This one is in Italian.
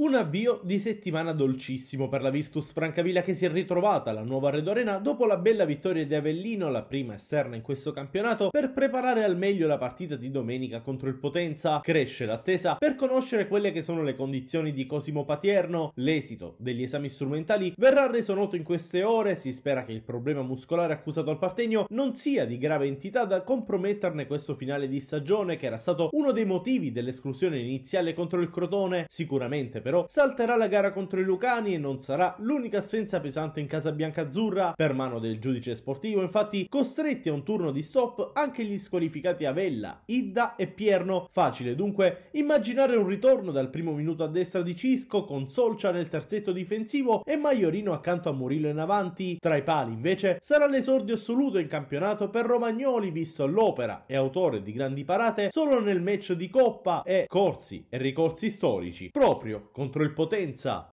Un avvio di settimana dolcissimo per la Virtus Francavilla che si è ritrovata alla nuova Red Arena dopo la bella vittoria di Avellino, la prima esterna in questo campionato, per preparare al meglio la partita di domenica contro il Potenza. Cresce l'attesa per conoscere quelle che sono le condizioni di Cosimo Patierno. L'esito degli esami strumentali verrà reso noto in queste ore. Si spera che il problema muscolare accusato al partenio non sia di grave entità da comprometterne questo finale di stagione, che era stato uno dei motivi dell'esclusione iniziale contro il Crotone. Sicuramente però salterà la gara contro i Lucani e non sarà l'unica assenza pesante in casa biancazzurra per mano del giudice sportivo, infatti costretti a un turno di stop anche gli squalificati Avella, Idda e Pierno. Facile dunque immaginare un ritorno dal primo minuto a destra di Cisco con Solcia nel terzetto difensivo e Maiorino accanto a Murillo in avanti. Tra i pali invece sarà l'esordio assoluto in campionato per Romagnoli visto all'opera e autore di grandi parate solo nel match di Coppa e Corsi e ricorsi storici, proprio contro il Potenza